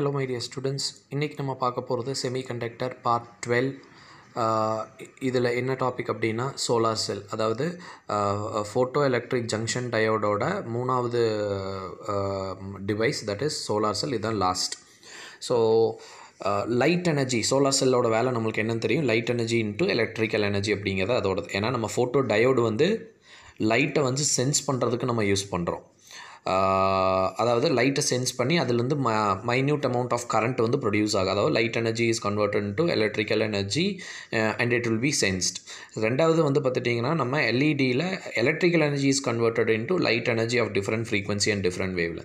Hello my dear students இன்றைக்கி நம்ம பார்க்க போகிறது செமிகண்டக்டர் பார்ட் டுவெல் இதில் என்ன டாபிக் அப்படின்னா சோலார் செல் அதாவது ஃபோட்டோ எலக்ட்ரிக் ஜங்ஷன் டயோடோட மூணாவது device that is solar cell இதுதான் last so light energy solar செல்லோட வேலை நம்மளுக்கு என்னன்னு தெரியும் light energy into electrical energy அப்படிங்கிறது அதோடது ஏன்னா நம்ம ஃபோட்டோ டயோடு வந்து லைட்டை வந்து சென்ஸ் பண்ணுறதுக்கு நம்ம யூஸ் பண்ணுறோம் அதாவது லைட்டை சென்ஸ் பண்ணி அதுலேருந்து ம மைன்யூட் அமௌண்ட் ஆஃப் கரண்ட் வந்து ப்ரொடியூஸ் ஆகும் அதாவது light energy is converted to electrical energy and it will be sensed ரெண்டாவது வந்து பார்த்துட்டிங்கன்னா நம்ம எல்இடியில் electrical energy is converted into light energy of different frequency and different வேவ்ல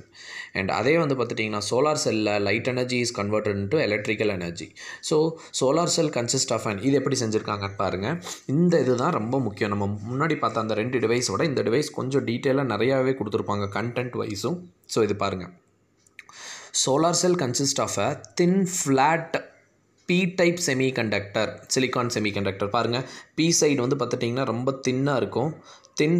அண்ட் அதே வந்து பார்த்துட்டிங்கன்னா சோலார் செல்லில் light energy is converted into electrical energy so solar cell consist of and இது எப்படி செஞ்சுருக்காங்கன்னு பாருங்கள் இந்த இது தான் ரொம்ப முக்கியம் நம்ம முன்னாடி பார்த்த அந்த ரெண்டு டிவைஸோட இந்த டிவைஸ் கொஞ்சம் டீட்டெயிலாக நிறையாவே கொடுத்துருப்பாங்க கண்டென்ட் யூனிட் வைஸும் ஸோ இது பாருங்கள் solar cell consist of a thin flat P type semi semiconductor silicon semi semiconductor பாருங்கள் பி சைடு வந்து பார்த்துட்டிங்கன்னா ரொம்ப தின்னாக இருக்கும் thin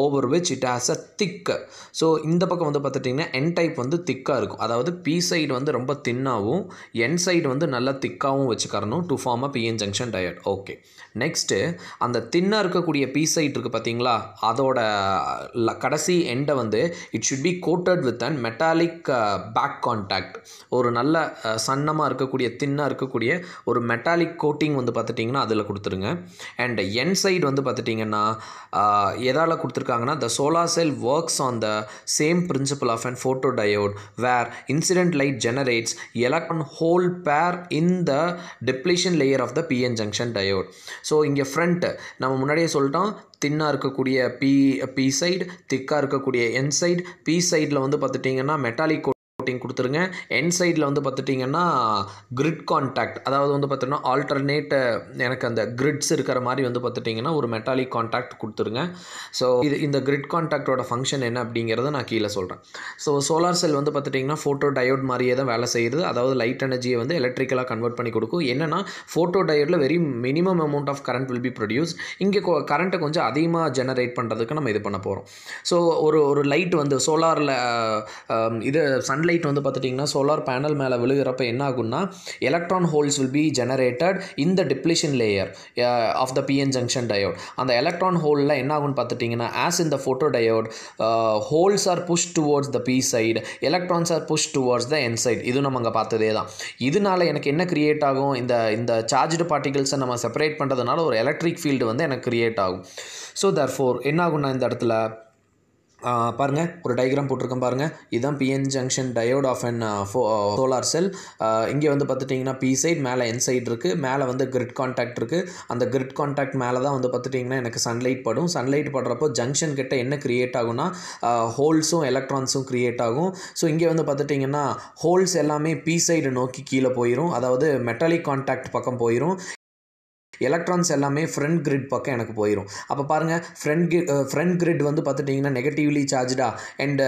over which it has a thick so இந்த பக்கம் வந்து பார்த்துட்டிங்கன்னா என் டைப் வந்து திக்காக இருக்கும் அதாவது பி சைடு வந்து ரொம்ப தின்னாகவும் என் சைடு வந்து நல்லா திக்காகவும் வச்சுக்கரணும் to form a PN junction diode okay next அந்த தின்னாக இருக்கக்கூடிய பி சைட் இருக்குது பார்த்தீங்களா அதோட கடைசி எண்டை வந்து it should be coated with and metallic back contact ஒரு நல்ல uh, சன்னமாக இருக்கக்கூடிய தின்னாக இருக்க இருக்கக்கூடிய ஒரு மெட்டாலிக் கோட்டிங் வந்து பார்த்துட்டிங்கன்னா அதில் கொடுத்துருங்க அண்ட் என் சைடு வந்து பார்த்துட்டிங்கன்னா எதால் கொடுத்துருக்காங்கன்னா the solar cell works on the same principle of and photo diode where incident light generates electron hole pair in the depletion layer of the PN junction diode so இங்கே front நம்ம முன்னாடியே சொல்லிட்டோம் தின்னாக இருக்கக்கூடிய பி பி சைடு திக்காக இருக்கக்கூடிய என் side B சைடில் வந்து பார்த்துட்டிங்கன்னா மெட்டாலிக் கோட்டிங் கொடுத்துருங்க என் சைடில் வந்து பார்த்துட்டிங்கன்னா கிரிட் கான்டாக்ட் அதாவது வந்து பார்த்தீங்கன்னா ஆல்டர்னேட் எனக்கு அந்த கிரிட்ஸ் இருக்கிற மாதிரி வந்து பார்த்துட்டிங்கன்னா ஒரு மெட்டாலிக் கான்டாக்ட் கொடுத்துருங்க ஸோ இது இந்த கிரிட் கான்டாக்டோட ஃபங்க்ஷன் என்ன அப்படிங்கிறத நான் கீழே சொல்கிறேன் ஸோ சோலார் செல் வந்து பார்த்துட்டிங்கன்னா ஃபோட்டோ டயோட் மாதிரியே தான் வேலை செய்யுது அதாவது லைட் எனர்ஜியை வந்து எலக்ட்ரிக்கலாக கன்வெர்ட் பண்ணி கொடுக்கும் என்னென்னா ஃபோட்டோ டயோடில் very minimum amount of current will be produce இங்கே கரண்ட்டை கொஞ்சம் அதிகமாக ஜெனரேட் பண்ணுறதுக்கு நம்ம இது பண்ண போகிறோம் ஸோ ஒரு ஒரு லைட் வந்து சோலாரில் இது சன்லைட் லைட் வந்து பார்த்துட்டிங்கன்னா சோலார் பேனல் மேலே விழுகிறப்ப என்ன ஆகும்னா electron holes will be generated in the depletion layer of the PN junction diode அந்த எலக்ட்ரான் ஹோலில் என்ன ஆகும்னு பார்த்துட்டிங்கன்னா as in the photo diode holes are push towards the P side electrons are push towards the N side இது நம்ம அங்கே பார்த்ததே தான் இதனால எனக்கு என்ன கிரியேட் ஆகும் இந்த இந்த சார்ஜ்டு பார்ட்டிகல்ஸை நம்ம செப்பரேட் பண்ணுறதுனால ஒரு எலக்ட்ரிக் ஃபீல்டு வந்து எனக்கு கிரியேட் ஆகும் ஸோ தர் ஃபோர் என்ன ஆகும்னா இந்த இடத்துல பாருங்கள் ஒரு டயக்ராம் போட்டிருக்கேன் பாருங்க இதுதான் PN junction diode of and ஃபோ சோலார் செல் இங்கே வந்து பார்த்துட்டிங்கன்னா பி சைட் மேலே என் சைடு இருக்குது மேலே வந்து கிரிட் கான்டாக்ட் இருக்குது அந்த கிரிட் காண்டாக்ட் மேலே தான் வந்து பார்த்துட்டிங்கன்னா எனக்கு சன்லைட் படும் சன்லைட் படுறப்போ ஜங்ஷன் கிட்ட என்ன க்ரியேட் ஆகும்னா ஹோல்ஸும் எலக்ட்ரான்ஸும் கிரியேட் ஆகும் ஸோ இங்கே வந்து பார்த்துட்டிங்கன்னா ஹோல்ஸ் எல்லாமே பி சைடு நோக்கி கீழே போயிடும் அதாவது மெட்டாலிக் காண்டாக்ட் பக்கம் போயிடும் எலக்ட்ரான்ஸ் எல்லாமே ஃப்ரண்ட் கிரிட் பக்கம் எனக்கு போயிடும் அப்போ பாருங்கள் ஃப்ரண்ட் ஃப்ரண்ட் கிரிட் வந்து பார்த்துட்டிங்கன்னா நெகட்டிவ்லி சார்ஜா அண்டு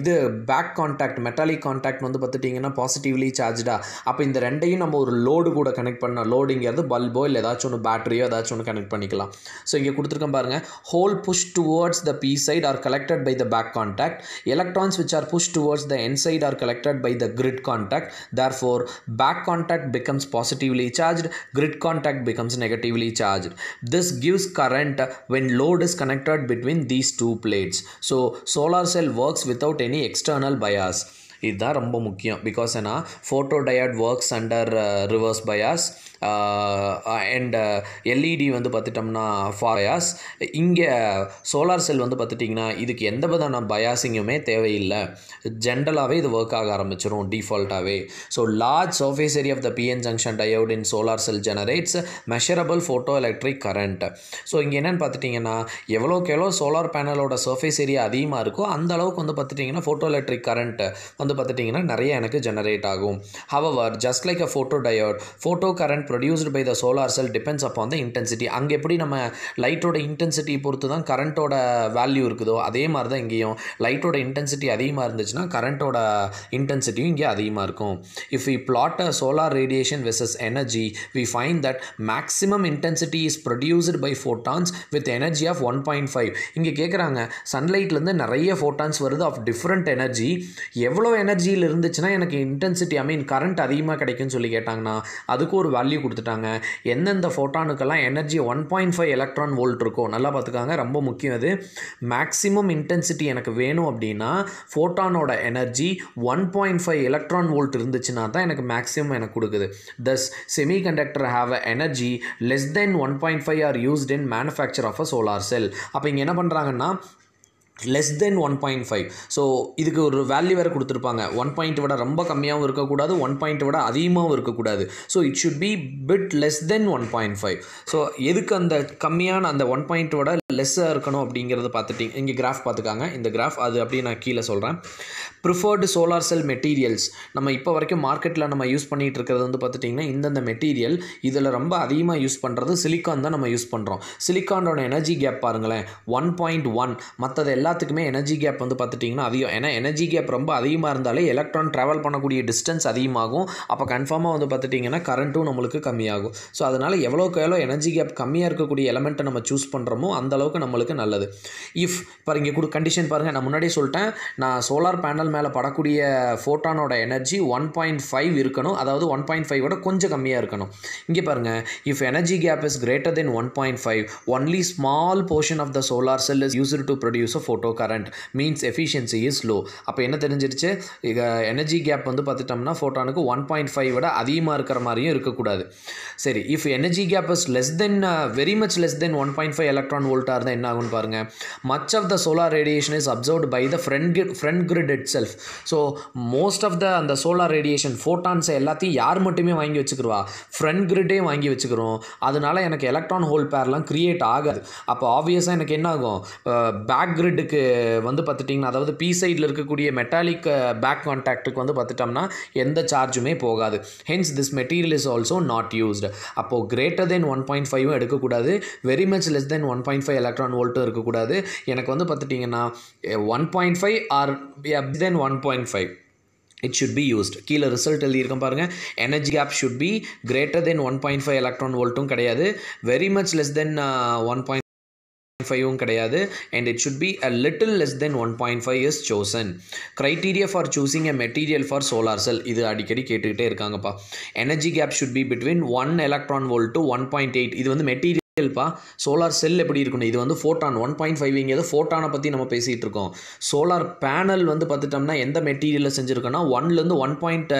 இது பேக் கான்டாக்ட் மெட்டாலிக் கான்டாக்ட் வந்து பார்த்துட்டிங்கன்னா பாசிட்டிவ்லி சார்ஜா அப்போ இந்த ரெண்டையும் நம்ம ஒரு லோடு கூட கனெக்ட் பண்ண லோடுங்கிறது பல்போ இல்லை ஏதாச்சும் ஒன்று பேட்டரியோ ஏதாச்சும் ஒன்று கனெக்ட் பண்ணிக்கலாம் ஸோ இங்கே கொடுத்துருக்கோம் பாருங்கள் hole push towards the P side are collected by the back contact electrons which are push towards the N side are collected by the grid contact therefore back contact becomes positively charge grid contact becomes negatively charged. This gives current when load is connected between these two plates. So solar cell works without any external bias. இதுதான் ரொம்ப முக்கியம் because ஏன்னா photo diode works under reverse bias and LED வந்து பார்த்துட்டோம்னா ஃபாயாஸ் இங்கே solar cell வந்து பார்த்துட்டிங்கன்னா இதுக்கு எந்த விதமான பயாசிங்குமே தேவையில்லை ஜென்ரலாகவே இது ஒர்க் ஆக ஆரம்பிச்சிடும் டிஃபால்ட்டாகவே so large surface area of the PN junction diode in solar cell generates measurable photo electric current so இங்கே என்னென்னு பார்த்துட்டிங்கன்னா எவ்வளோக்கு எவ்வளோ சோலார் பேனலோட சர்ஃபேஸ் ஏரியா அதிகமாக இருக்கோ அந்த அளவுக்கு வந்து பார்த்துட்டிங்கன்னா ஃபோட்டோ எலக்ட்ரிக் கரண்ட் வந்து வந்து பார்த்துட்டிங்கன்னா நிறைய எனக்கு ஜெனரேட் ஆகும் hour just like a photo diode photo current produced by the solar cell depends upon the intensity அங்கே எப்படி நம்ம லைட்டோட இன்டென்சிட்டி பொறுத்து தான் கரண்ட்டோட வேல்யூ இருக்குதோ அதே மாதிரி தான் இங்கேயும் லைட்டோட இன்டென்சிட்டி அதிகமாக இருந்துச்சுன்னா கரண்ட்டோட இன்டென்சிட்டியும் இங்கே அதிகமாக இருக்கும் if we plot a solar radiation versus energy we find that maximum intensity is produced by photons with energy of one point five இங்கே கேட்குறாங்க சன்லைட்லேருந்து நிறைய ஃபோட்டான்ஸ் வருது ஆஃப் டிஃப்ரெண்ட் எனர்ஜி எவ்வளோ எனர்ஜியில் இருந்துச்சுன்னா எனக்கு இன்டென்சிட்டி ஐ மீன் கரண்ட் அதிகமாக கிடைக்கும்னு சொல்லி கேட்டாங்கன்னா அதுக்கு ஒரு வேல்யூ கொடுத்துட்டாங்க எந்தெந்த ஃபோட்டானுக்கெல்லாம் energy one point five electron volt இருக்கும் நல்லா பார்த்துக்காங்க ரொம்ப முக்கியம் அது மேக்ஸிமம் இன்டென்சிட்டி எனக்கு வேணும் அப்படின்னா ஃபோட்டானோட energy one point five electron volt இருந்துச்சுன்னா தான் எனக்கு மேக்ஸிமம் எனக்கு கொடுக்குது thus semiconductor have a energy less than one point five are used in manufacture of a solar cell அப்போ இங்கே என்ன பண்ணுறாங்கன்னா less than one point five so இதுக்கு ஒரு வேல்யூ வேறு கொடுத்துருப்பாங்க ஒன் பாயிண்ட் விட ரொம்ப கம்மியாகவும் இருக்கக்கூடாது ஒன் பாயிண்ட் விட அதிகமாகவும் இருக்கக்கூடாது so it should be bit less than one point five so எதுக்கு அந்த கம்மியான அந்த ஒன் பாயிண்ட் விட லெஸ்ஸாக இருக்கணும் அப்படிங்கிறத பார்த்துட்டிங்க இங்கே கிராஃப் பார்த்துக்காங்க இந்த கிராஃப் அது அப்படியே நான் கீழே சொல்கிறேன் ப்ரிஃபர்டு சோலார் செல் மெட்டீரியல்ஸ் நம்ம இப்போ வரைக்கும் மார்க்கெட்டில் நம்ம யூஸ் பண்ணிகிட்டு இருக்கிறது வந்து பார்த்துட்டிங்கன்னா இந்தந்த மெட்டீரியல் இதில் ரொம்ப அதிகமாக யூஸ் பண்ணுறது சிலிக்கான் தான் நம்ம யூஸ் பண்ணுறோம் சிலிக்கானோட எனர்ஜி கேப் பாருங்களேன் ஒன் பாயிண்ட் ஒன் மற்றது எல்லாம் எல்லாத்துக்குமே எனர்ஜி கேப் வந்து பார்த்துட்டிங்கன்னா அதிகம் ஏன்னா எனர்ஜி கேப் ரொம்ப அதிகமாக இருந்தாலே எலக்ட்ரான் ட்ராவல் பண்ணக்கூடிய டிஸ்டன்ஸ் அதிகமாகும் அப்போ கன்ஃபார்மாக வந்து பார்த்துட்டிங்கன்னா கரண்ட்டும் நம்மளுக்கு கம்மியாகும் ஸோ அதனால் எவ்வளோக்கு எவ்வளோ எனர்ஜி கேப் கம்மியாக இருக்கக்கூடிய எலமெண்ட்டை நம்ம சூஸ் பண்ணுறோமோ அந்தளவுக்கு நம்மளுக்கு நல்லது இஃப் பாரு இங்கே கூட கண்டிஷன் பாருங்கள் நான் முன்னாடியே சொல்லிட்டேன் நான் சோலார் பேனல் மேலே படக்கூடிய ஃபோட்டானோட எனர்ஜி ஒன் பாயிண்ட் ஃபைவ் இருக்கணும் அதாவது ஒன் பாயிண்ட் ஃபைவ் விட கொஞ்சம் கம்மியாக இருக்கணும் இங்கே பாருங்கள் if energy gap is greater than one point five only small portion of the solar cell is used to produce a photo photo current means efficiency is low அப்போ என்ன தெரிஞ்சிருச்சு energy gap வந்து பார்த்துட்டோம்னா ஃபோட்டானுக்கு ஒன் பாயிண்ட் ஃபைவ் விட அதிகமாக இருக்கிற மாதிரியும் இருக்கக்கூடாது சரி if energy gap is less than very much less than one point five electron வோல்ட்டாக இருந்தால் என்ன ஆகும்னு பாருங்கள் much of the solar radiation is absorbed by the front front grid itself so most of the அந்த solar radiation ஃபோட்டான்ஸை எல்லாத்தையும் யார் மட்டுமே வாங்கி வச்சுக்கிறவா ஃப்ரண்ட் கிரிட்டே வாங்கி வச்சுக்கிறோம் அதனால எனக்கு எலக்ட்ரான் ஹோல் பேர்லாம் க்ரியேட் ஆகாது அப்போ ஆப்வியஸாக எனக்கு என்ன ஆகும் பேக் கிரிட் ஹெட்டுக்கு வந்து பார்த்துட்டிங்கன்னா அதாவது பி சைடில் இருக்கக்கூடிய மெட்டாலிக் பேக் கான்டாக்டுக்கு வந்து பார்த்துட்டோம்னா எந்த சார்ஜுமே போகாது hence this material is also not used அப்போது கிரேட்டர் தென் ஒன் பாயிண்ட் ஃபைவும் எடுக்கக்கூடாது very much less than one point five electron வோல்ட்டும் இருக்கக்கூடாது எனக்கு வந்து பார்த்துட்டிங்கன்னா one point five or than one point five it should be used கீழே result எழுதியிருக்கோம் பாருங்கள் energy gap should be greater than one point five electron வோல்ட்டும் கிடையாது very much less than one point ஃபைவும் கிடையாது and it should B a little less than one point five is chosen criteria for choosing a material for solar cell இது அடிக்கடி கேட்டுக்கிட்டே இருக்காங்கப்பா energy gap should be between one electron volt to one point eight இது வந்து material டீட்டெயில்ப்பா solar cell எப்படி இருக்கணும் இது வந்து ஃபோட்டான் ஒன் பாயிண்ட் இங்கேயாவது ஃபோட்டானை பற்றி நம்ம பேசிகிட்டு இருக்கோம் சோலார் பேனல் வந்து பார்த்துட்டோம்னா எந்த மெட்டீரியலில் செஞ்சுருக்கோன்னா ஒன்லேருந்து ஒன் பாயிண்ட்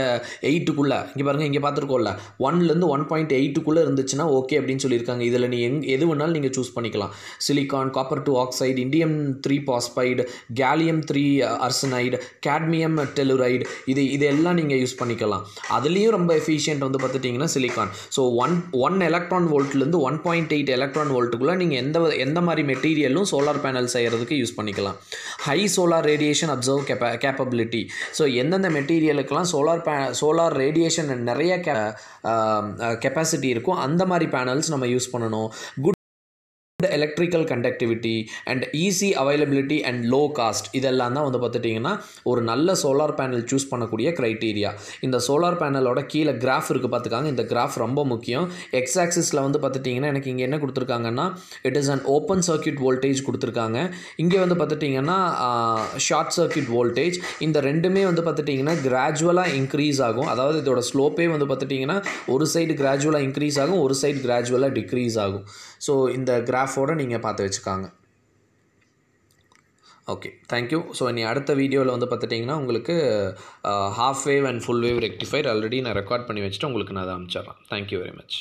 எயிட்டுக்குள்ளே இங்கே பாருங்கள் இங்கே பார்த்துருக்கோம்ல ஒன்லேருந்து ஒன் பாயிண்ட் எயிட்டுக்குள்ளே இருந்துச்சுன்னா ஓகே அப்படின்னு சொல்லியிருக்காங்க இதில் நீ எங் எது வேணாலும் நீங்கள் சூஸ் பண்ணிக்கலாம் silicon copper two oxide indium three phosphide gallium three arsenide cadmium telluride இது இதெல்லாம் நீங்கள் யூஸ் பண்ணிக்கலாம் அதுலேயும் ரொம்ப எஃபிஷியன்ட் வந்து பார்த்துட்டிங்கன்னா silicon so one one electron வோல்ட்லேருந்து one point eight eight electron வோல்ட்டுக்குள்ளே நீங்கள் எந்த எந்த மாதிரி மெட்டீரியலும் சோலார் பேனல் செய்கிறதுக்கு யூஸ் பண்ணிக்கலாம் high solar radiation absorb capa capability so எந்தெந்த மெட்டீரியலுக்கெல்லாம் சோலார் பே சோலார் ரேடியேஷன் நிறைய கெப்பாசிட்டி இருக்கும் அந்த மாதிரி பேனல்ஸ் நம்ம யூஸ் பண்ணணும் good and electrical conductivity and easy availability and low cost இதெல்லாம் தான் வந்து பார்த்துட்டிங்கன்னா ஒரு நல்ல சோலார் பேனல் சூஸ் பண்ணக்கூடிய க்ரைட்டீரியா இந்த சோலார் பேனலோட கீழே கிராஃப் இருக்குது பார்த்துக்காங்க இந்த கிராஃப் ரொம்ப முக்கியம் எக்ஸ் ஆக்சிஸில் வந்து பார்த்துட்டிங்கன்னா எனக்கு இங்கே என்ன கொடுத்துருக்காங்கன்னா it is and open circuit voltage கொடுத்துருக்காங்க இங்கே வந்து பார்த்துட்டிங்கன்னா ஷார்ட் சர்க்கியூட் வோல்டேஜ் இந்த ரெண்டுமே வந்து பார்த்துட்டிங்கன்னா கிராஜுவலாக இன்க்ரீஸ் ஆகும் அதாவது இதோட ஸ்லோப்பே வந்து பார்த்துட்டிங்கன்னா ஒரு சைடு கிராஜுவலாக இன்க்ரீஸ் ஆகும் ஒரு சைடு கிராஜுவலாக டிக்ரீஸ் ஆகும் ஸோ இந்த கிராஃப் கிராஃபோடு நீங்கள் பார்த்து வச்சுக்காங்க ஓகே தேங்க்யூ ஸோ இனி அடுத்த வீடியோவில் வந்து பார்த்துட்டிங்கன்னா உங்களுக்கு half wave and full wave rectifier already நான் ரெக்கார்ட் பண்ணி வச்சுட்டு உங்களுக்கு நான் அதை அனுப்பிச்சிட்றேன் தேங்க்யூ வெரி மச்